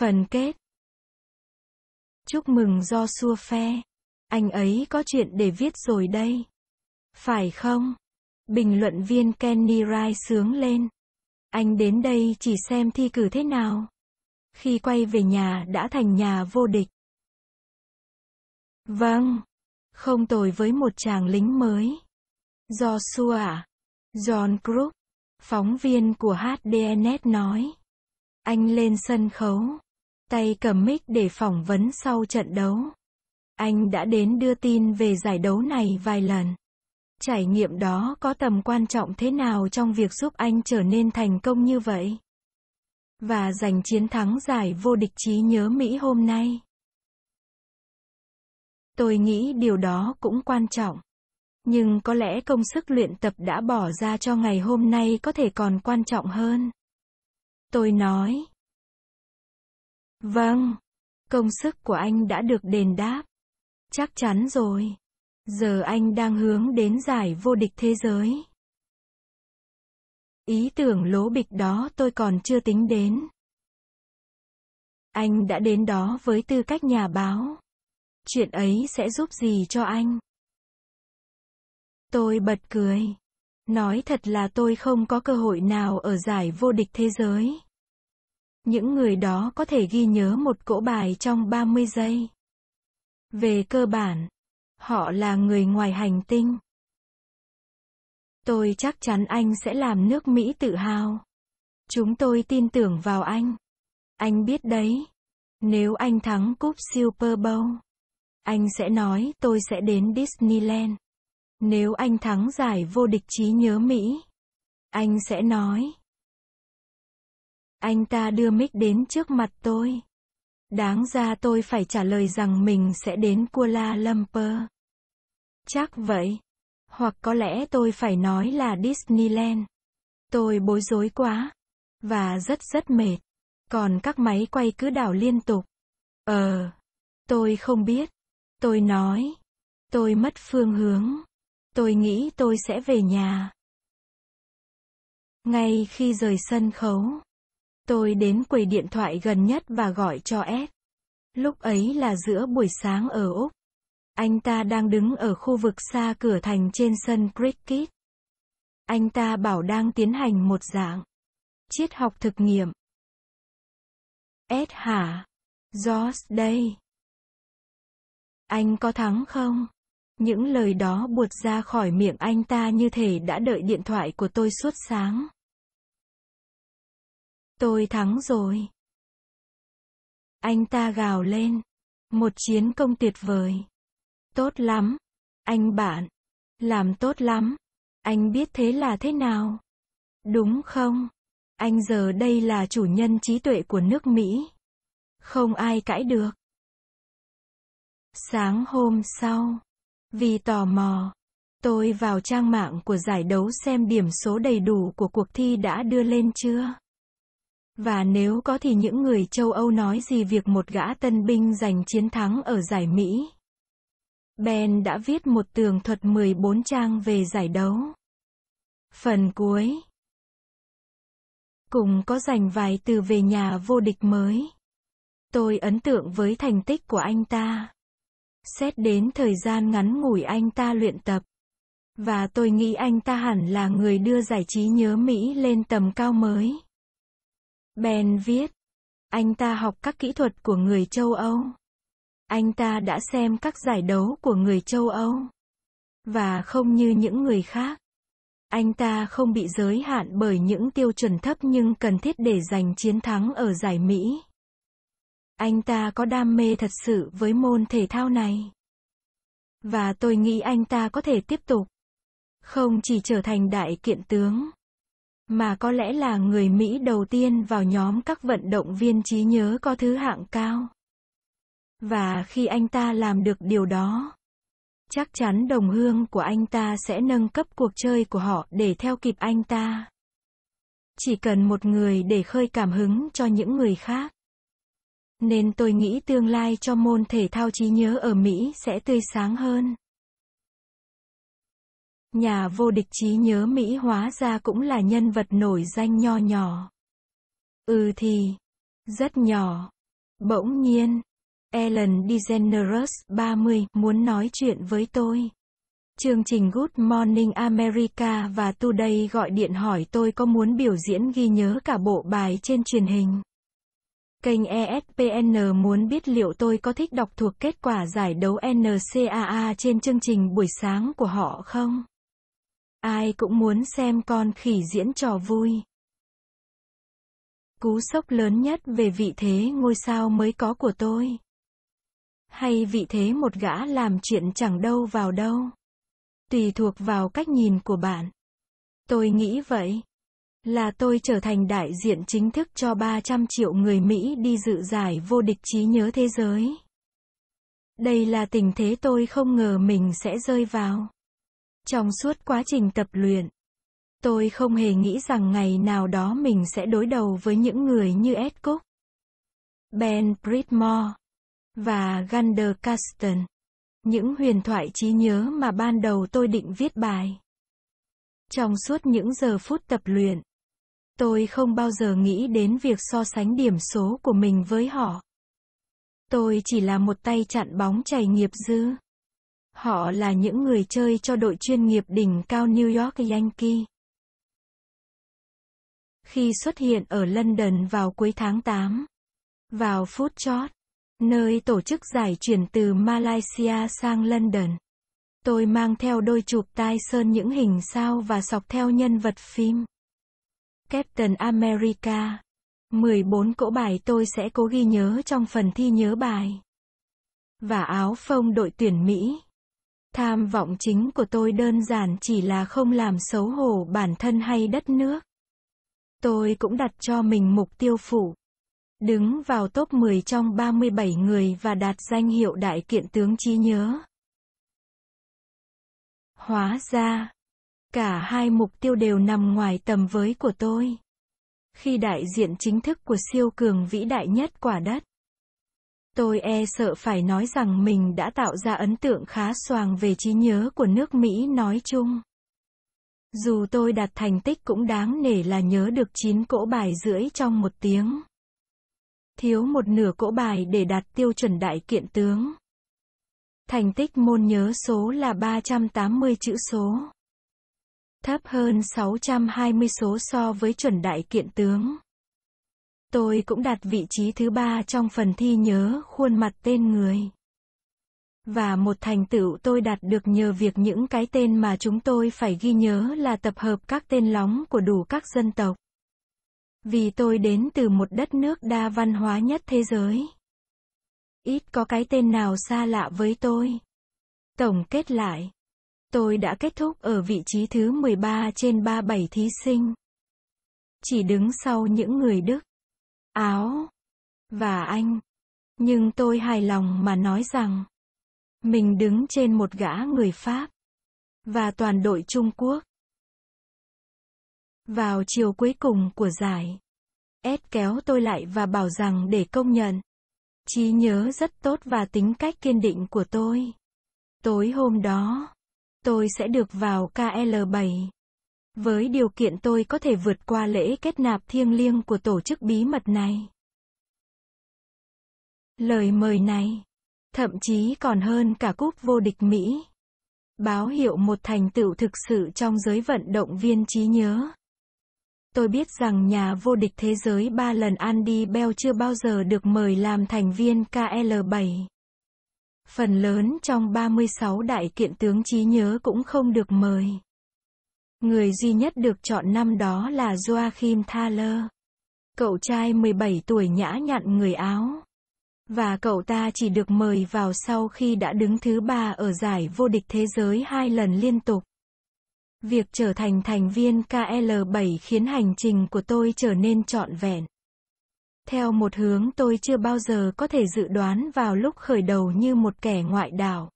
Phần kết Chúc mừng do xua phe. Anh ấy có chuyện để viết rồi đây. Phải không? Bình luận viên Kenny Rai sướng lên. Anh đến đây chỉ xem thi cử thế nào. Khi quay về nhà đã thành nhà vô địch. Vâng. Không tồi với một chàng lính mới. Do xua à? John Crook. Phóng viên của HDNet nói. Anh lên sân khấu tay cầm mic để phỏng vấn sau trận đấu. Anh đã đến đưa tin về giải đấu này vài lần. Trải nghiệm đó có tầm quan trọng thế nào trong việc giúp anh trở nên thành công như vậy? Và giành chiến thắng giải vô địch trí nhớ Mỹ hôm nay. Tôi nghĩ điều đó cũng quan trọng. Nhưng có lẽ công sức luyện tập đã bỏ ra cho ngày hôm nay có thể còn quan trọng hơn. Tôi nói, Vâng, công sức của anh đã được đền đáp. Chắc chắn rồi. Giờ anh đang hướng đến giải vô địch thế giới. Ý tưởng lố bịch đó tôi còn chưa tính đến. Anh đã đến đó với tư cách nhà báo. Chuyện ấy sẽ giúp gì cho anh? Tôi bật cười. Nói thật là tôi không có cơ hội nào ở giải vô địch thế giới. Những người đó có thể ghi nhớ một cỗ bài trong 30 giây. Về cơ bản, họ là người ngoài hành tinh. Tôi chắc chắn anh sẽ làm nước Mỹ tự hào. Chúng tôi tin tưởng vào anh. Anh biết đấy, nếu anh thắng cúp Super Bowl, anh sẽ nói tôi sẽ đến Disneyland. Nếu anh thắng giải vô địch trí nhớ Mỹ, anh sẽ nói anh ta đưa mic đến trước mặt tôi. Đáng ra tôi phải trả lời rằng mình sẽ đến Kuala Lumpur. Chắc vậy. Hoặc có lẽ tôi phải nói là Disneyland. Tôi bối rối quá. Và rất rất mệt. Còn các máy quay cứ đảo liên tục. Ờ. Tôi không biết. Tôi nói. Tôi mất phương hướng. Tôi nghĩ tôi sẽ về nhà. Ngay khi rời sân khấu. Tôi đến quầy điện thoại gần nhất và gọi cho Ed. Lúc ấy là giữa buổi sáng ở Úc. Anh ta đang đứng ở khu vực xa cửa thành trên sân cricket. Anh ta bảo đang tiến hành một dạng triết học thực nghiệm. Ed hả? George đây. Anh có thắng không? Những lời đó buột ra khỏi miệng anh ta như thể đã đợi điện thoại của tôi suốt sáng. Tôi thắng rồi. Anh ta gào lên. Một chiến công tuyệt vời. Tốt lắm. Anh bạn. Làm tốt lắm. Anh biết thế là thế nào? Đúng không? Anh giờ đây là chủ nhân trí tuệ của nước Mỹ. Không ai cãi được. Sáng hôm sau, vì tò mò, tôi vào trang mạng của giải đấu xem điểm số đầy đủ của cuộc thi đã đưa lên chưa. Và nếu có thì những người châu Âu nói gì việc một gã tân binh giành chiến thắng ở giải Mỹ. Ben đã viết một tường thuật 14 trang về giải đấu. Phần cuối Cùng có dành vài từ về nhà vô địch mới. Tôi ấn tượng với thành tích của anh ta. Xét đến thời gian ngắn ngủi anh ta luyện tập. Và tôi nghĩ anh ta hẳn là người đưa giải trí nhớ Mỹ lên tầm cao mới. Ben viết, anh ta học các kỹ thuật của người châu Âu. Anh ta đã xem các giải đấu của người châu Âu. Và không như những người khác. Anh ta không bị giới hạn bởi những tiêu chuẩn thấp nhưng cần thiết để giành chiến thắng ở giải Mỹ. Anh ta có đam mê thật sự với môn thể thao này. Và tôi nghĩ anh ta có thể tiếp tục. Không chỉ trở thành đại kiện tướng mà có lẽ là người Mỹ đầu tiên vào nhóm các vận động viên trí nhớ có thứ hạng cao. Và khi anh ta làm được điều đó, chắc chắn đồng hương của anh ta sẽ nâng cấp cuộc chơi của họ để theo kịp anh ta. Chỉ cần một người để khơi cảm hứng cho những người khác. Nên tôi nghĩ tương lai cho môn thể thao trí nhớ ở Mỹ sẽ tươi sáng hơn. Nhà vô địch trí nhớ Mỹ hóa ra cũng là nhân vật nổi danh nho nhỏ. Ừ thì, rất nhỏ. Bỗng nhiên, Ellen DeGeneres 30 muốn nói chuyện với tôi. Chương trình Good Morning America và Today gọi điện hỏi tôi có muốn biểu diễn ghi nhớ cả bộ bài trên truyền hình. Kênh ESPN muốn biết liệu tôi có thích đọc thuộc kết quả giải đấu NCAA trên chương trình buổi sáng của họ không? Ai cũng muốn xem con khỉ diễn trò vui. Cú sốc lớn nhất về vị thế ngôi sao mới có của tôi. Hay vị thế một gã làm chuyện chẳng đâu vào đâu. Tùy thuộc vào cách nhìn của bạn. Tôi nghĩ vậy. Là tôi trở thành đại diện chính thức cho 300 triệu người Mỹ đi dự giải vô địch trí nhớ thế giới. Đây là tình thế tôi không ngờ mình sẽ rơi vào. Trong suốt quá trình tập luyện, tôi không hề nghĩ rằng ngày nào đó mình sẽ đối đầu với những người như Ed Cook, Ben Bridmore và Gander Caston. Những huyền thoại trí nhớ mà ban đầu tôi định viết bài. Trong suốt những giờ phút tập luyện, tôi không bao giờ nghĩ đến việc so sánh điểm số của mình với họ. Tôi chỉ là một tay chặn bóng chảy nghiệp dư. Họ là những người chơi cho đội chuyên nghiệp đỉnh cao New York Yankee. Khi xuất hiện ở London vào cuối tháng 8, vào phút chót, nơi tổ chức giải chuyển từ Malaysia sang London. Tôi mang theo đôi chụp tai sơn những hình sao và sọc theo nhân vật phim. Captain America. 14 cỗ bài tôi sẽ cố ghi nhớ trong phần thi nhớ bài. Và áo phông đội tuyển Mỹ. Tham vọng chính của tôi đơn giản chỉ là không làm xấu hổ bản thân hay đất nước. Tôi cũng đặt cho mình mục tiêu phụ. Đứng vào top 10 trong 37 người và đạt danh hiệu đại kiện tướng trí nhớ. Hóa ra, cả hai mục tiêu đều nằm ngoài tầm với của tôi. Khi đại diện chính thức của siêu cường vĩ đại nhất quả đất Tôi e sợ phải nói rằng mình đã tạo ra ấn tượng khá xoàng về trí nhớ của nước Mỹ nói chung. Dù tôi đạt thành tích cũng đáng nể là nhớ được 9 cỗ bài rưỡi trong một tiếng. Thiếu một nửa cỗ bài để đạt tiêu chuẩn đại kiện tướng. Thành tích môn nhớ số là 380 chữ số. Thấp hơn 620 số so với chuẩn đại kiện tướng. Tôi cũng đạt vị trí thứ ba trong phần thi nhớ khuôn mặt tên người. Và một thành tựu tôi đạt được nhờ việc những cái tên mà chúng tôi phải ghi nhớ là tập hợp các tên lóng của đủ các dân tộc. Vì tôi đến từ một đất nước đa văn hóa nhất thế giới. Ít có cái tên nào xa lạ với tôi. Tổng kết lại, tôi đã kết thúc ở vị trí thứ 13 trên 37 thí sinh. Chỉ đứng sau những người Đức áo và anh. Nhưng tôi hài lòng mà nói rằng mình đứng trên một gã người Pháp và toàn đội Trung Quốc. Vào chiều cuối cùng của giải, Ed kéo tôi lại và bảo rằng để công nhận trí nhớ rất tốt và tính cách kiên định của tôi. Tối hôm đó, tôi sẽ được vào KL7. Với điều kiện tôi có thể vượt qua lễ kết nạp thiêng liêng của tổ chức bí mật này. Lời mời này, thậm chí còn hơn cả cúp vô địch Mỹ. Báo hiệu một thành tựu thực sự trong giới vận động viên trí nhớ. Tôi biết rằng nhà vô địch thế giới ba lần Andy Bell chưa bao giờ được mời làm thành viên KL7. Phần lớn trong 36 đại kiện tướng trí nhớ cũng không được mời. Người duy nhất được chọn năm đó là Joachim Thaler. Cậu trai 17 tuổi nhã nhặn người Áo. Và cậu ta chỉ được mời vào sau khi đã đứng thứ ba ở giải vô địch thế giới hai lần liên tục. Việc trở thành thành viên KL7 khiến hành trình của tôi trở nên trọn vẹn. Theo một hướng tôi chưa bao giờ có thể dự đoán vào lúc khởi đầu như một kẻ ngoại đạo.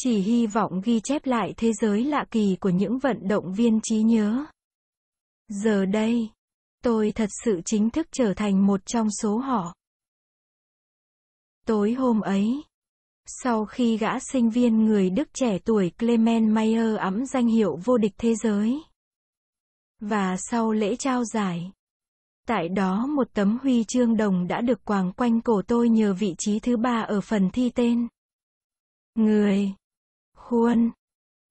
Chỉ hy vọng ghi chép lại thế giới lạ kỳ của những vận động viên trí nhớ. Giờ đây, tôi thật sự chính thức trở thành một trong số họ. Tối hôm ấy, sau khi gã sinh viên người Đức trẻ tuổi Clement Mayer ẵm danh hiệu vô địch thế giới, và sau lễ trao giải, tại đó một tấm huy chương đồng đã được quàng quanh cổ tôi nhờ vị trí thứ ba ở phần thi tên. Người khuôn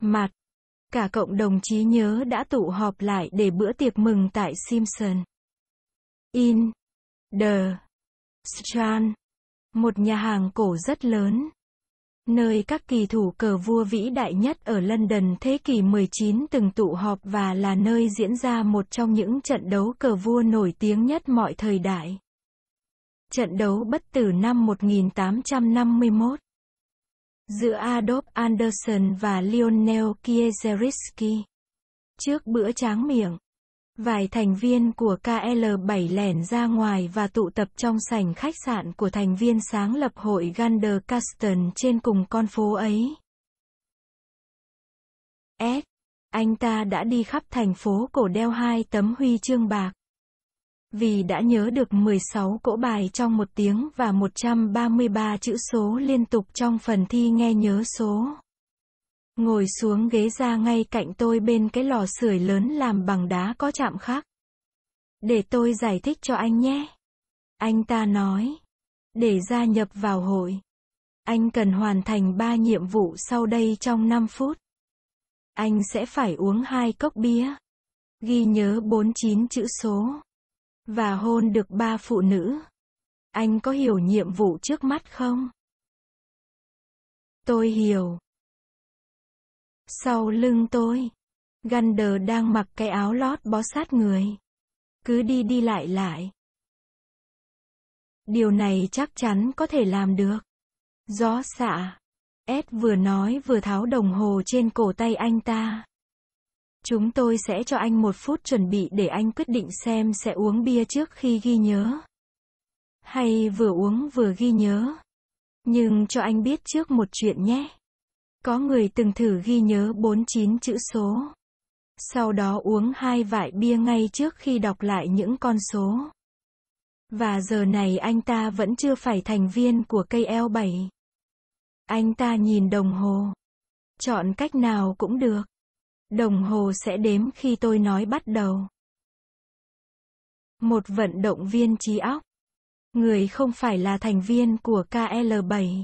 mặt. Cả cộng đồng trí nhớ đã tụ họp lại để bữa tiệc mừng tại Simpson. In the Strand, một nhà hàng cổ rất lớn, nơi các kỳ thủ cờ vua vĩ đại nhất ở London thế kỷ 19 từng tụ họp và là nơi diễn ra một trong những trận đấu cờ vua nổi tiếng nhất mọi thời đại. Trận đấu bất tử năm 1851 giữa Adolf Anderson và Lionel Kieseriski. Trước bữa tráng miệng, vài thành viên của KL7 lẻn ra ngoài và tụ tập trong sảnh khách sạn của thành viên sáng lập hội Gander Caston trên cùng con phố ấy. S. Anh ta đã đi khắp thành phố cổ đeo hai tấm huy chương bạc. Vì đã nhớ được 16 cỗ bài trong một tiếng và 133 chữ số liên tục trong phần thi nghe nhớ số. Ngồi xuống ghế ra ngay cạnh tôi bên cái lò sưởi lớn làm bằng đá có chạm khắc. Để tôi giải thích cho anh nhé. Anh ta nói. Để gia nhập vào hội. Anh cần hoàn thành 3 nhiệm vụ sau đây trong 5 phút. Anh sẽ phải uống hai cốc bia. Ghi nhớ 49 chữ số. Và hôn được ba phụ nữ. Anh có hiểu nhiệm vụ trước mắt không? Tôi hiểu. Sau lưng tôi, Gander đang mặc cái áo lót bó sát người. Cứ đi đi lại lại. Điều này chắc chắn có thể làm được. Gió xạ. Ed vừa nói vừa tháo đồng hồ trên cổ tay anh ta. Chúng tôi sẽ cho anh một phút chuẩn bị để anh quyết định xem sẽ uống bia trước khi ghi nhớ. Hay vừa uống vừa ghi nhớ. Nhưng cho anh biết trước một chuyện nhé. Có người từng thử ghi nhớ 49 chữ số. Sau đó uống hai vại bia ngay trước khi đọc lại những con số. Và giờ này anh ta vẫn chưa phải thành viên của cây eo 7 Anh ta nhìn đồng hồ. Chọn cách nào cũng được. Đồng hồ sẽ đếm khi tôi nói bắt đầu. Một vận động viên trí óc. Người không phải là thành viên của KL7.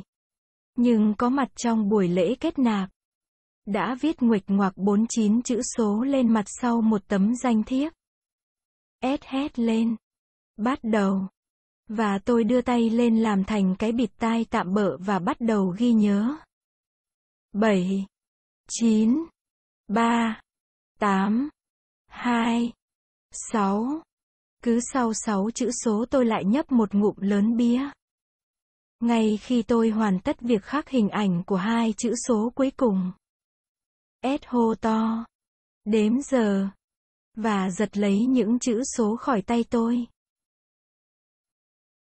Nhưng có mặt trong buổi lễ kết nạp. Đã viết nguệch ngoạc 49 chữ số lên mặt sau một tấm danh thiếp. S hét lên. Bắt đầu. Và tôi đưa tay lên làm thành cái bịt tai tạm bỡ và bắt đầu ghi nhớ. 7. 9 ba tám hai sáu cứ sau sáu chữ số tôi lại nhấp một ngụm lớn bia. Ngay khi tôi hoàn tất việc khắc hình ảnh của hai chữ số cuối cùng. S hô to. Đếm giờ. Và giật lấy những chữ số khỏi tay tôi.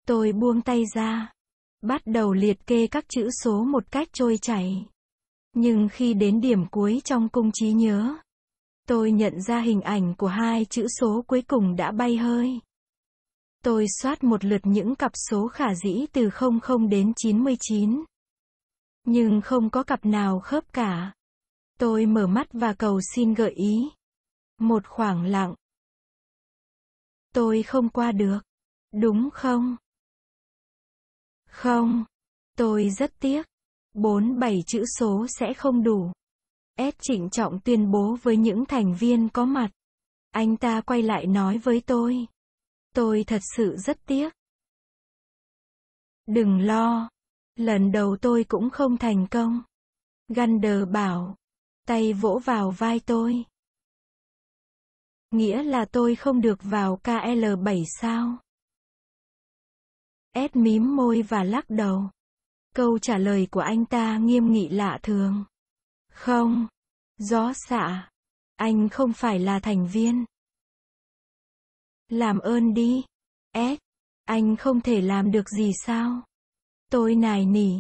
Tôi buông tay ra. Bắt đầu liệt kê các chữ số một cách trôi chảy. Nhưng khi đến điểm cuối trong cung trí nhớ, tôi nhận ra hình ảnh của hai chữ số cuối cùng đã bay hơi. Tôi soát một lượt những cặp số khả dĩ từ 00 đến 99. Nhưng không có cặp nào khớp cả. Tôi mở mắt và cầu xin gợi ý. Một khoảng lặng. Tôi không qua được. Đúng không? Không. Tôi rất tiếc bốn bảy chữ số sẽ không đủ. Ed trịnh trọng tuyên bố với những thành viên có mặt. Anh ta quay lại nói với tôi. Tôi thật sự rất tiếc. Đừng lo. Lần đầu tôi cũng không thành công. Gander bảo. Tay vỗ vào vai tôi. Nghĩa là tôi không được vào KL7 sao? Ed mím môi và lắc đầu. Câu trả lời của anh ta nghiêm nghị lạ thường. Không, gió xạ, anh không phải là thành viên. Làm ơn đi, S, anh không thể làm được gì sao? Tôi nài nỉ.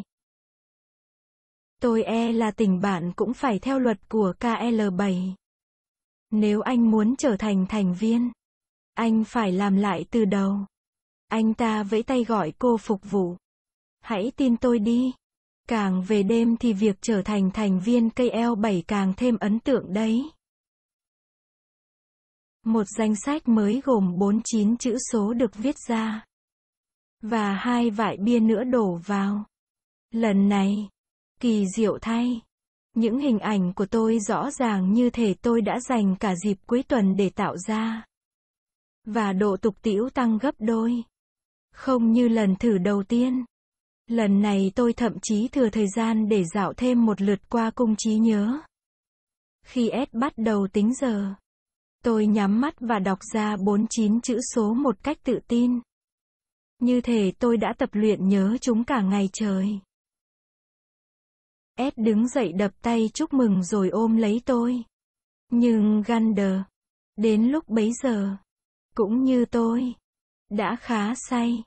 Tôi e là tình bạn cũng phải theo luật của KL7. Nếu anh muốn trở thành thành viên, anh phải làm lại từ đầu. Anh ta vẫy tay gọi cô phục vụ. Hãy tin tôi đi. Càng về đêm thì việc trở thành thành viên cây 7 càng thêm ấn tượng đấy. Một danh sách mới gồm 49 chữ số được viết ra. Và hai vại bia nữa đổ vào. Lần này, kỳ diệu thay. Những hình ảnh của tôi rõ ràng như thể tôi đã dành cả dịp cuối tuần để tạo ra. Và độ tục tiễu tăng gấp đôi. Không như lần thử đầu tiên. Lần này tôi thậm chí thừa thời gian để dạo thêm một lượt qua cung trí nhớ. Khi S bắt đầu tính giờ, tôi nhắm mắt và đọc ra 49 chữ số một cách tự tin. Như thể tôi đã tập luyện nhớ chúng cả ngày trời. S đứng dậy đập tay chúc mừng rồi ôm lấy tôi. Nhưng Gander, đến lúc bấy giờ, cũng như tôi, đã khá say,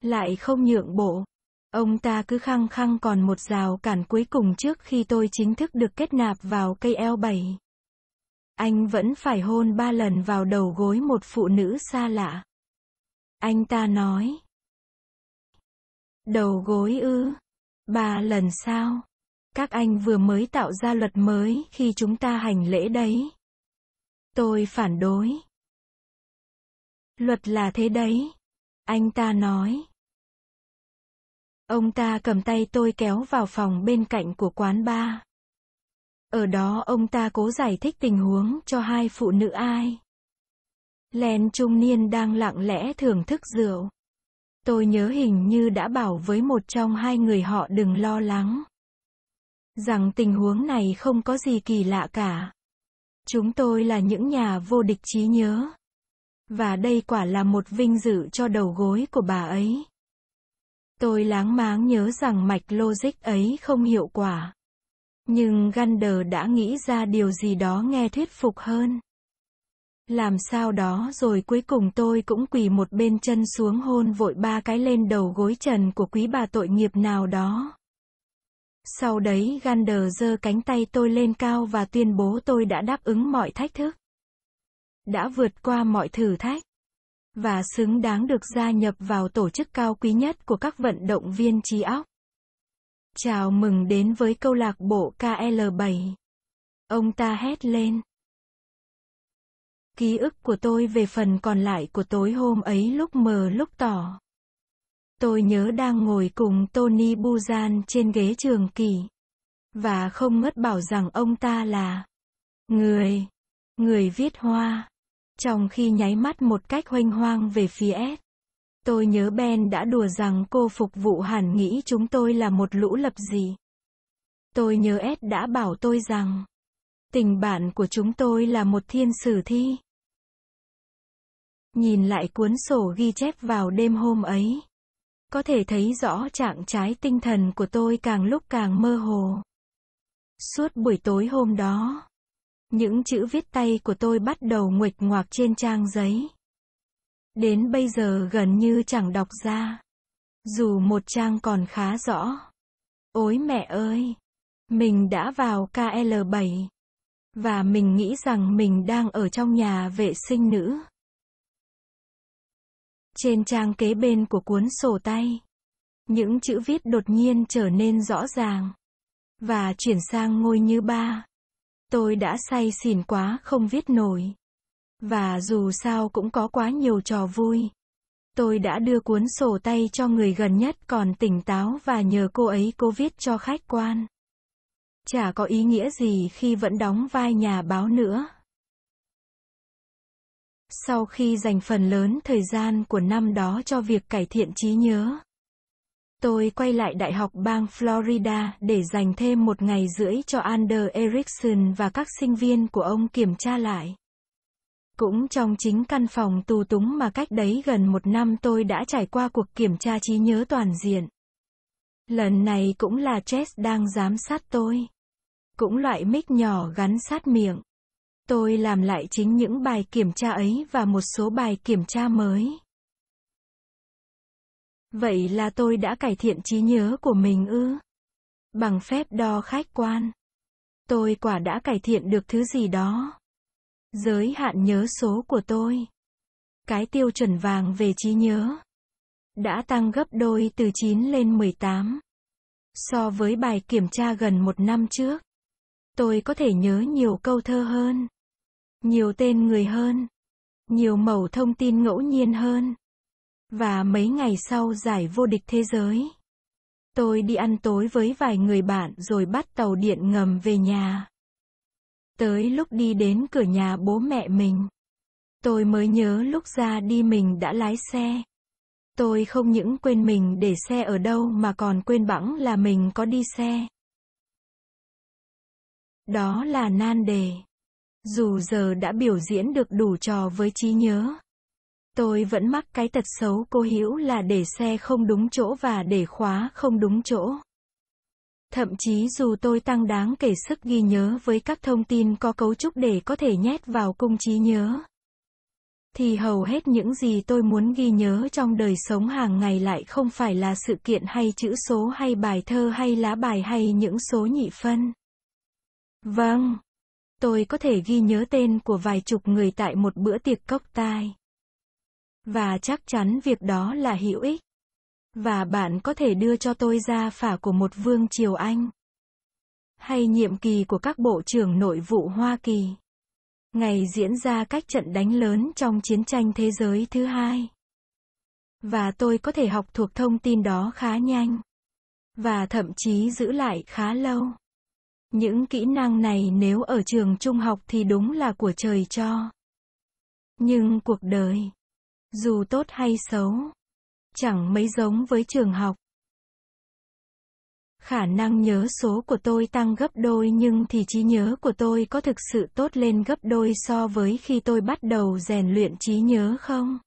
lại không nhượng bộ. Ông ta cứ khăng khăng còn một rào cản cuối cùng trước khi tôi chính thức được kết nạp vào cây eo 7 Anh vẫn phải hôn ba lần vào đầu gối một phụ nữ xa lạ. Anh ta nói. Đầu gối ư? Ba lần sao? Các anh vừa mới tạo ra luật mới khi chúng ta hành lễ đấy. Tôi phản đối. Luật là thế đấy. Anh ta nói. Ông ta cầm tay tôi kéo vào phòng bên cạnh của quán bar. Ở đó ông ta cố giải thích tình huống cho hai phụ nữ ai. Len trung niên đang lặng lẽ thưởng thức rượu. Tôi nhớ hình như đã bảo với một trong hai người họ đừng lo lắng. Rằng tình huống này không có gì kỳ lạ cả. Chúng tôi là những nhà vô địch trí nhớ. Và đây quả là một vinh dự cho đầu gối của bà ấy. Tôi láng máng nhớ rằng mạch logic ấy không hiệu quả. Nhưng Gander đã nghĩ ra điều gì đó nghe thuyết phục hơn. Làm sao đó rồi cuối cùng tôi cũng quỳ một bên chân xuống hôn vội ba cái lên đầu gối trần của quý bà tội nghiệp nào đó. Sau đấy Gander giơ cánh tay tôi lên cao và tuyên bố tôi đã đáp ứng mọi thách thức. Đã vượt qua mọi thử thách và xứng đáng được gia nhập vào tổ chức cao quý nhất của các vận động viên trí óc. Chào mừng đến với câu lạc bộ KL7. Ông ta hét lên. Ký ức của tôi về phần còn lại của tối hôm ấy lúc mờ lúc tỏ. Tôi nhớ đang ngồi cùng Tony Buzan trên ghế trường kỳ. Và không ngất bảo rằng ông ta là người, người viết hoa trong khi nháy mắt một cách hoanh hoang về phía S. Tôi nhớ Ben đã đùa rằng cô phục vụ hẳn nghĩ chúng tôi là một lũ lập gì. Tôi nhớ S đã bảo tôi rằng, tình bạn của chúng tôi là một thiên sử thi. Nhìn lại cuốn sổ ghi chép vào đêm hôm ấy, có thể thấy rõ trạng trái tinh thần của tôi càng lúc càng mơ hồ. Suốt buổi tối hôm đó, những chữ viết tay của tôi bắt đầu nguệch ngoạc trên trang giấy. Đến bây giờ gần như chẳng đọc ra. Dù một trang còn khá rõ. Ôi mẹ ơi! Mình đã vào KL7. Và mình nghĩ rằng mình đang ở trong nhà vệ sinh nữ. Trên trang kế bên của cuốn sổ tay, những chữ viết đột nhiên trở nên rõ ràng. Và chuyển sang ngôi như ba. Tôi đã say xỉn quá không viết nổi. Và dù sao cũng có quá nhiều trò vui. Tôi đã đưa cuốn sổ tay cho người gần nhất còn tỉnh táo và nhờ cô ấy cố viết cho khách quan. Chả có ý nghĩa gì khi vẫn đóng vai nhà báo nữa. Sau khi dành phần lớn thời gian của năm đó cho việc cải thiện trí nhớ, Tôi quay lại Đại học bang Florida để dành thêm một ngày rưỡi cho Ander Erickson và các sinh viên của ông kiểm tra lại. Cũng trong chính căn phòng tù túng mà cách đấy gần một năm tôi đã trải qua cuộc kiểm tra trí nhớ toàn diện. Lần này cũng là chess đang giám sát tôi. Cũng loại mic nhỏ gắn sát miệng. Tôi làm lại chính những bài kiểm tra ấy và một số bài kiểm tra mới. Vậy là tôi đã cải thiện trí nhớ của mình ư? Bằng phép đo khách quan. Tôi quả đã cải thiện được thứ gì đó. Giới hạn nhớ số của tôi. Cái tiêu chuẩn vàng về trí nhớ. Đã tăng gấp đôi từ 9 lên 18. So với bài kiểm tra gần một năm trước. Tôi có thể nhớ nhiều câu thơ hơn. Nhiều tên người hơn. Nhiều mẫu thông tin ngẫu nhiên hơn và mấy ngày sau giải vô địch thế giới, tôi đi ăn tối với vài người bạn rồi bắt tàu điện ngầm về nhà. Tới lúc đi đến cửa nhà bố mẹ mình, tôi mới nhớ lúc ra đi mình đã lái xe. Tôi không những quên mình để xe ở đâu mà còn quên bẵng là mình có đi xe. Đó là nan đề. Dù giờ đã biểu diễn được đủ trò với trí nhớ, Tôi vẫn mắc cái tật xấu cô hiểu là để xe không đúng chỗ và để khóa không đúng chỗ. Thậm chí dù tôi tăng đáng kể sức ghi nhớ với các thông tin có cấu trúc để có thể nhét vào cung trí nhớ, thì hầu hết những gì tôi muốn ghi nhớ trong đời sống hàng ngày lại không phải là sự kiện hay chữ số hay bài thơ hay lá bài hay những số nhị phân. Vâng, tôi có thể ghi nhớ tên của vài chục người tại một bữa tiệc cốc tai. Và chắc chắn việc đó là hữu ích. Và bạn có thể đưa cho tôi ra phả của một vương triều Anh. Hay nhiệm kỳ của các bộ trưởng nội vụ Hoa Kỳ. Ngày diễn ra các trận đánh lớn trong chiến tranh thế giới thứ hai. Và tôi có thể học thuộc thông tin đó khá nhanh. Và thậm chí giữ lại khá lâu. Những kỹ năng này nếu ở trường trung học thì đúng là của trời cho. Nhưng cuộc đời dù tốt hay xấu, chẳng mấy giống với trường học. Khả năng nhớ số của tôi tăng gấp đôi nhưng thì trí nhớ của tôi có thực sự tốt lên gấp đôi so với khi tôi bắt đầu rèn luyện trí nhớ không?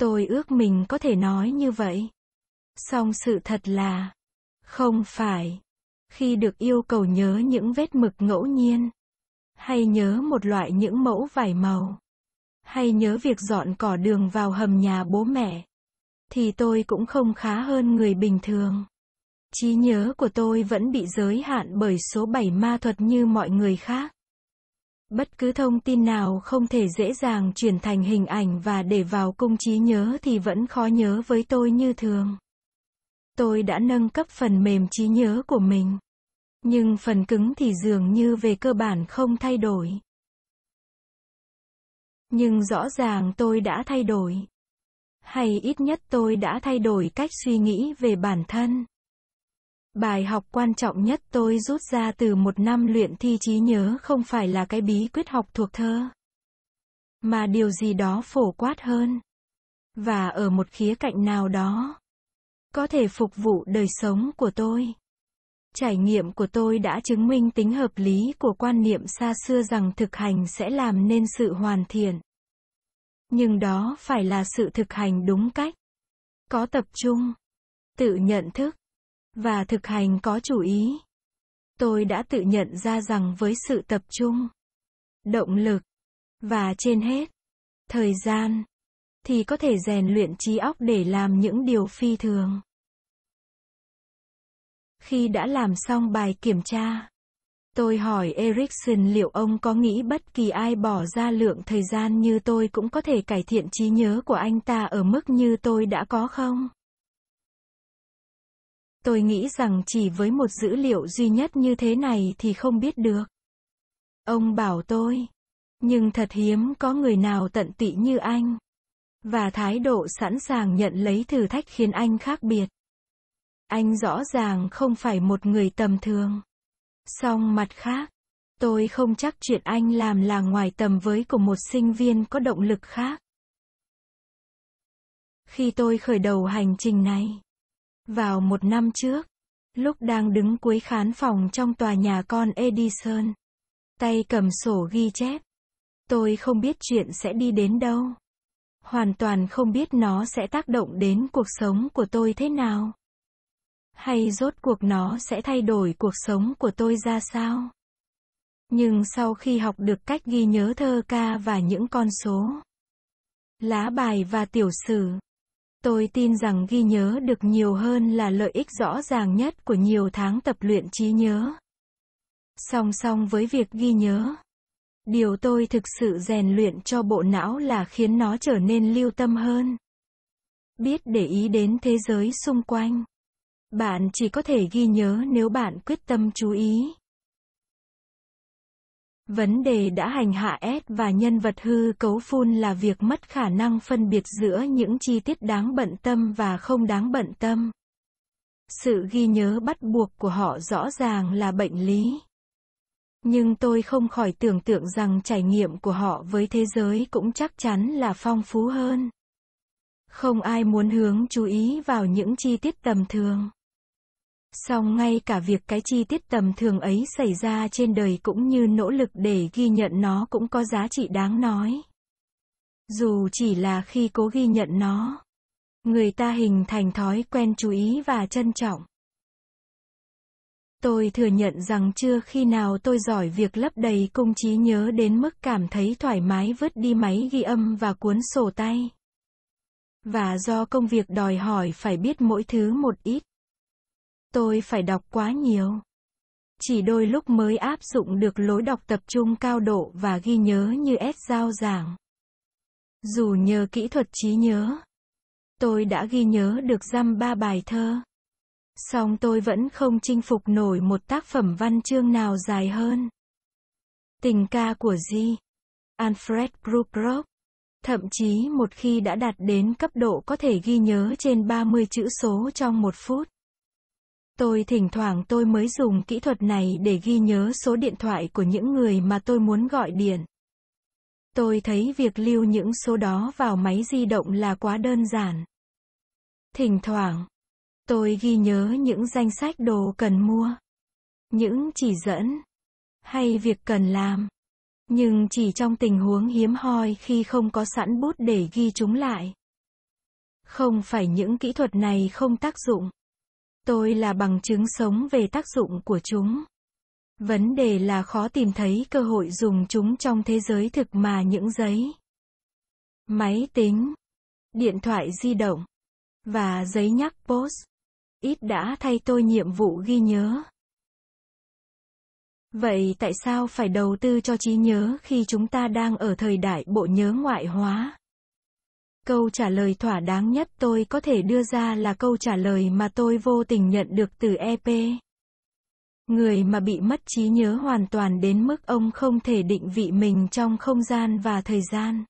Tôi ước mình có thể nói như vậy. Song sự thật là không phải khi được yêu cầu nhớ những vết mực ngẫu nhiên hay nhớ một loại những mẫu vải màu hay nhớ việc dọn cỏ đường vào hầm nhà bố mẹ, thì tôi cũng không khá hơn người bình thường. Trí nhớ của tôi vẫn bị giới hạn bởi số 7 ma thuật như mọi người khác. Bất cứ thông tin nào không thể dễ dàng chuyển thành hình ảnh và để vào cung trí nhớ thì vẫn khó nhớ với tôi như thường. Tôi đã nâng cấp phần mềm trí nhớ của mình. Nhưng phần cứng thì dường như về cơ bản không thay đổi. Nhưng rõ ràng tôi đã thay đổi. Hay ít nhất tôi đã thay đổi cách suy nghĩ về bản thân. Bài học quan trọng nhất tôi rút ra từ một năm luyện thi trí nhớ không phải là cái bí quyết học thuộc thơ, mà điều gì đó phổ quát hơn. Và ở một khía cạnh nào đó, có thể phục vụ đời sống của tôi. Trải nghiệm của tôi đã chứng minh tính hợp lý của quan niệm xa xưa rằng thực hành sẽ làm nên sự hoàn thiện. Nhưng đó phải là sự thực hành đúng cách. Có tập trung, tự nhận thức và thực hành có chủ ý. Tôi đã tự nhận ra rằng với sự tập trung, động lực và trên hết, thời gian thì có thể rèn luyện trí óc để làm những điều phi thường. Khi đã làm xong bài kiểm tra, tôi hỏi Erickson liệu ông có nghĩ bất kỳ ai bỏ ra lượng thời gian như tôi cũng có thể cải thiện trí nhớ của anh ta ở mức như tôi đã có không? Tôi nghĩ rằng chỉ với một dữ liệu duy nhất như thế này thì không biết được. Ông bảo tôi, nhưng thật hiếm có người nào tận tụy như anh. Và thái độ sẵn sàng nhận lấy thử thách khiến anh khác biệt. Anh rõ ràng không phải một người tầm thường. Song mặt khác, tôi không chắc chuyện anh làm là ngoài tầm với của một sinh viên có động lực khác. Khi tôi khởi đầu hành trình này, vào một năm trước, lúc đang đứng cuối khán phòng trong tòa nhà con Edison, tay cầm sổ ghi chép, tôi không biết chuyện sẽ đi đến đâu. Hoàn toàn không biết nó sẽ tác động đến cuộc sống của tôi thế nào hay rốt cuộc nó sẽ thay đổi cuộc sống của tôi ra sao. Nhưng sau khi học được cách ghi nhớ thơ ca và những con số, lá bài và tiểu sử, tôi tin rằng ghi nhớ được nhiều hơn là lợi ích rõ ràng nhất của nhiều tháng tập luyện trí nhớ. Song song với việc ghi nhớ, điều tôi thực sự rèn luyện cho bộ não là khiến nó trở nên lưu tâm hơn. Biết để ý đến thế giới xung quanh. Bạn chỉ có thể ghi nhớ nếu bạn quyết tâm chú ý. Vấn đề đã hành hạ S và nhân vật hư cấu phun là việc mất khả năng phân biệt giữa những chi tiết đáng bận tâm và không đáng bận tâm. Sự ghi nhớ bắt buộc của họ rõ ràng là bệnh lý. Nhưng tôi không khỏi tưởng tượng rằng trải nghiệm của họ với thế giới cũng chắc chắn là phong phú hơn. Không ai muốn hướng chú ý vào những chi tiết tầm thường. Song ngay cả việc cái chi tiết tầm thường ấy xảy ra trên đời cũng như nỗ lực để ghi nhận nó cũng có giá trị đáng nói. Dù chỉ là khi cố ghi nhận nó, người ta hình thành thói quen chú ý và trân trọng. Tôi thừa nhận rằng chưa khi nào tôi giỏi việc lấp đầy cung trí nhớ đến mức cảm thấy thoải mái vứt đi máy ghi âm và cuốn sổ tay. Và do công việc đòi hỏi phải biết mỗi thứ một ít. Tôi phải đọc quá nhiều. Chỉ đôi lúc mới áp dụng được lối đọc tập trung cao độ và ghi nhớ như ép giao giảng. Dù nhờ kỹ thuật trí nhớ, tôi đã ghi nhớ được dăm ba bài thơ. Song tôi vẫn không chinh phục nổi một tác phẩm văn chương nào dài hơn. Tình ca của Di, Alfred Bruckrock. Thậm chí một khi đã đạt đến cấp độ có thể ghi nhớ trên 30 chữ số trong một phút. Tôi thỉnh thoảng tôi mới dùng kỹ thuật này để ghi nhớ số điện thoại của những người mà tôi muốn gọi điện. Tôi thấy việc lưu những số đó vào máy di động là quá đơn giản. Thỉnh thoảng, tôi ghi nhớ những danh sách đồ cần mua, những chỉ dẫn, hay việc cần làm. Nhưng chỉ trong tình huống hiếm hoi khi không có sẵn bút để ghi chúng lại. Không phải những kỹ thuật này không tác dụng Tôi là bằng chứng sống về tác dụng của chúng. Vấn đề là khó tìm thấy cơ hội dùng chúng trong thế giới thực mà những giấy, máy tính, điện thoại di động và giấy nhắc post ít đã thay tôi nhiệm vụ ghi nhớ. Vậy tại sao phải đầu tư cho trí nhớ khi chúng ta đang ở thời đại bộ nhớ ngoại hóa? câu trả lời thỏa đáng nhất tôi có thể đưa ra là câu trả lời mà tôi vô tình nhận được từ EP. Người mà bị mất trí nhớ hoàn toàn đến mức ông không thể định vị mình trong không gian và thời gian.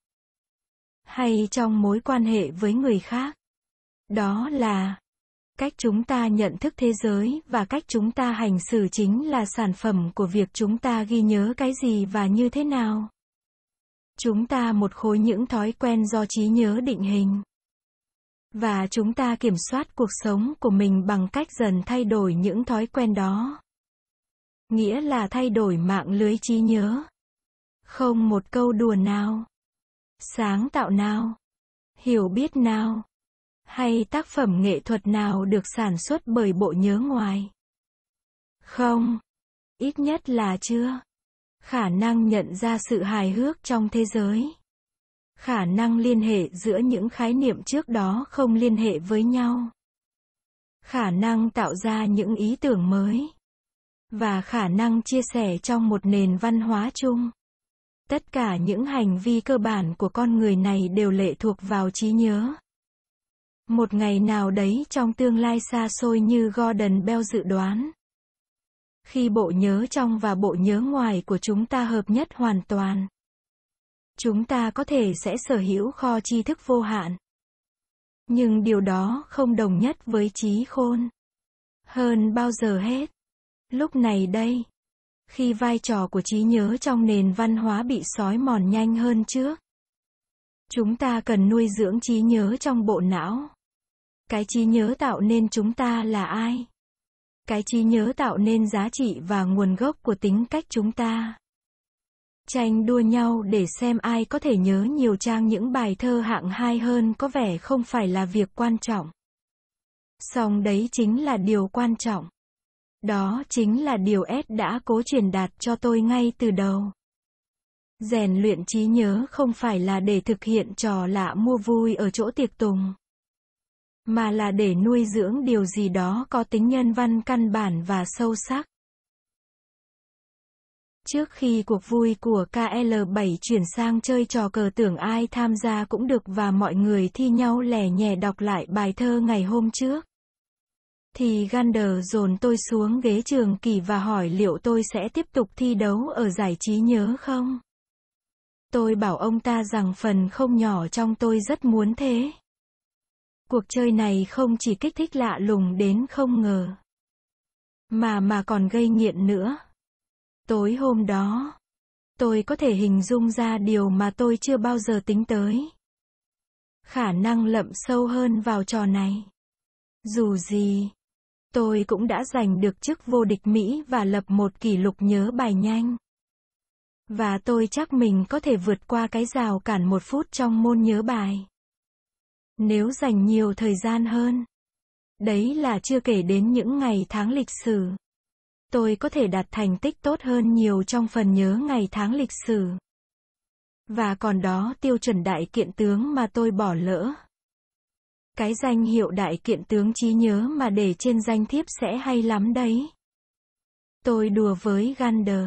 Hay trong mối quan hệ với người khác. Đó là cách chúng ta nhận thức thế giới và cách chúng ta hành xử chính là sản phẩm của việc chúng ta ghi nhớ cái gì và như thế nào Chúng ta một khối những thói quen do trí nhớ định hình. Và chúng ta kiểm soát cuộc sống của mình bằng cách dần thay đổi những thói quen đó. Nghĩa là thay đổi mạng lưới trí nhớ. Không một câu đùa nào. Sáng tạo nào. Hiểu biết nào. Hay tác phẩm nghệ thuật nào được sản xuất bởi bộ nhớ ngoài. Không. Ít nhất là chưa khả năng nhận ra sự hài hước trong thế giới khả năng liên hệ giữa những khái niệm trước đó không liên hệ với nhau khả năng tạo ra những ý tưởng mới và khả năng chia sẻ trong một nền văn hóa chung tất cả những hành vi cơ bản của con người này đều lệ thuộc vào trí nhớ một ngày nào đấy trong tương lai xa xôi như gordon bell dự đoán khi bộ nhớ trong và bộ nhớ ngoài của chúng ta hợp nhất hoàn toàn chúng ta có thể sẽ sở hữu kho tri thức vô hạn nhưng điều đó không đồng nhất với trí khôn hơn bao giờ hết lúc này đây khi vai trò của trí nhớ trong nền văn hóa bị sói mòn nhanh hơn trước chúng ta cần nuôi dưỡng trí nhớ trong bộ não cái trí nhớ tạo nên chúng ta là ai cái trí nhớ tạo nên giá trị và nguồn gốc của tính cách chúng ta. Tranh đua nhau để xem ai có thể nhớ nhiều trang những bài thơ hạng hai hơn có vẻ không phải là việc quan trọng. Song đấy chính là điều quan trọng. Đó chính là điều S đã cố truyền đạt cho tôi ngay từ đầu. Rèn luyện trí nhớ không phải là để thực hiện trò lạ mua vui ở chỗ tiệc tùng mà là để nuôi dưỡng điều gì đó có tính nhân văn căn bản và sâu sắc. Trước khi cuộc vui của KL7 chuyển sang chơi trò cờ tưởng ai tham gia cũng được và mọi người thi nhau lẻ nhẹ đọc lại bài thơ ngày hôm trước. Thì Gander dồn tôi xuống ghế trường kỳ và hỏi liệu tôi sẽ tiếp tục thi đấu ở giải trí nhớ không? Tôi bảo ông ta rằng phần không nhỏ trong tôi rất muốn thế. Cuộc chơi này không chỉ kích thích lạ lùng đến không ngờ, mà mà còn gây nghiện nữa. Tối hôm đó, tôi có thể hình dung ra điều mà tôi chưa bao giờ tính tới. Khả năng lậm sâu hơn vào trò này. Dù gì, tôi cũng đã giành được chức vô địch Mỹ và lập một kỷ lục nhớ bài nhanh. Và tôi chắc mình có thể vượt qua cái rào cản một phút trong môn nhớ bài. Nếu dành nhiều thời gian hơn. Đấy là chưa kể đến những ngày tháng lịch sử. Tôi có thể đạt thành tích tốt hơn nhiều trong phần nhớ ngày tháng lịch sử. Và còn đó tiêu chuẩn đại kiện tướng mà tôi bỏ lỡ. Cái danh hiệu đại kiện tướng trí nhớ mà để trên danh thiếp sẽ hay lắm đấy. Tôi đùa với Gander.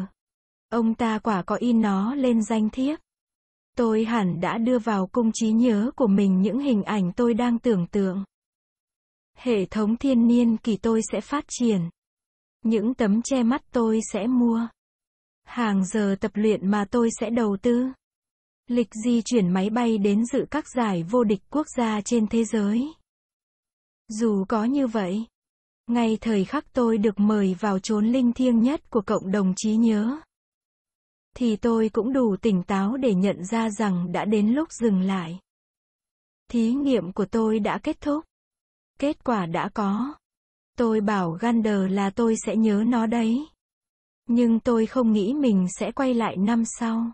Ông ta quả có in nó lên danh thiếp. Tôi hẳn đã đưa vào cung trí nhớ của mình những hình ảnh tôi đang tưởng tượng. Hệ thống thiên niên kỳ tôi sẽ phát triển. Những tấm che mắt tôi sẽ mua. Hàng giờ tập luyện mà tôi sẽ đầu tư. Lịch di chuyển máy bay đến dự các giải vô địch quốc gia trên thế giới. Dù có như vậy, ngay thời khắc tôi được mời vào chốn linh thiêng nhất của cộng đồng trí nhớ thì tôi cũng đủ tỉnh táo để nhận ra rằng đã đến lúc dừng lại. Thí nghiệm của tôi đã kết thúc. Kết quả đã có. Tôi bảo Gander là tôi sẽ nhớ nó đấy. Nhưng tôi không nghĩ mình sẽ quay lại năm sau.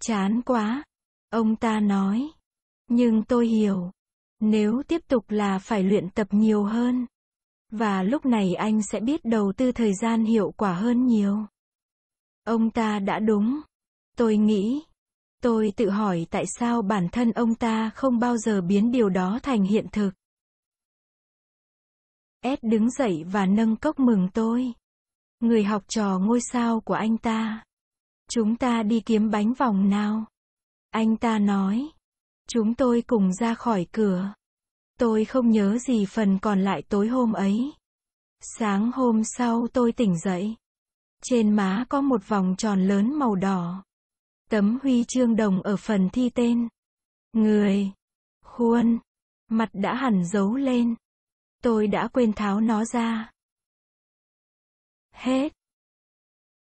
Chán quá, ông ta nói. Nhưng tôi hiểu. Nếu tiếp tục là phải luyện tập nhiều hơn. Và lúc này anh sẽ biết đầu tư thời gian hiệu quả hơn nhiều. Ông ta đã đúng. Tôi nghĩ. Tôi tự hỏi tại sao bản thân ông ta không bao giờ biến điều đó thành hiện thực. Ed đứng dậy và nâng cốc mừng tôi. Người học trò ngôi sao của anh ta. Chúng ta đi kiếm bánh vòng nào. Anh ta nói. Chúng tôi cùng ra khỏi cửa. Tôi không nhớ gì phần còn lại tối hôm ấy. Sáng hôm sau tôi tỉnh dậy. Trên má có một vòng tròn lớn màu đỏ. Tấm huy chương đồng ở phần thi tên. Người, khuôn, mặt đã hẳn giấu lên. Tôi đã quên tháo nó ra. Hết.